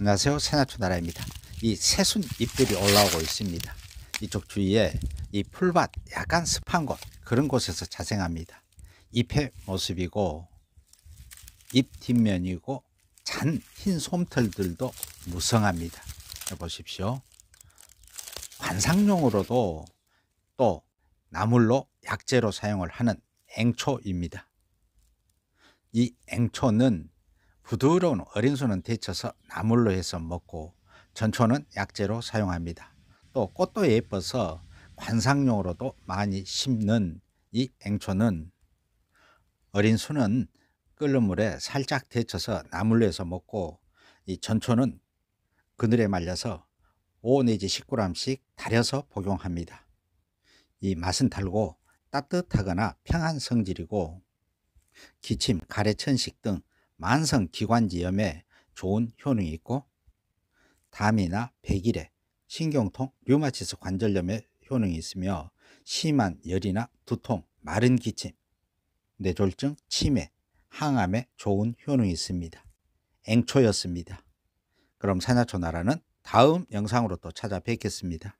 안녕하세요. 세나초나라입니다이 새순 잎들이 올라오고 있습니다. 이쪽 주위에 이 풀밭 약간 습한 곳 그런 곳에서 자생합니다. 잎의 모습이고 잎 뒷면이고 잔 흰 솜털들도 무성합니다. 보십시오. 관상용으로도 또 나물로 약재로 사용을 하는 앵초입니다. 이 앵초는 부드러운 어린 수는 데쳐서 나물로 해서 먹고 전초는 약재로 사용합니다. 또 꽃도 예뻐서 관상용으로도 많이 심는 이 앵초는 어린 수는 끓는 물에 살짝 데쳐서 나물로 해서 먹고 이 전초는 그늘에 말려서 5 내지 19g씩 달여서 복용합니다. 이 맛은 달고 따뜻하거나 평한 성질이고 기침, 가래천식 등 만성 기관지염에 좋은 효능이 있고 담이나 백일에 신경통, 류마티스 관절염에 효능이 있으며 심한 열이나 두통, 마른 기침, 뇌졸중, 치매, 항암에 좋은 효능이 있습니다. 앵초였습니다. 그럼 산야초 나라는 다음 영상으로 또 찾아뵙겠습니다.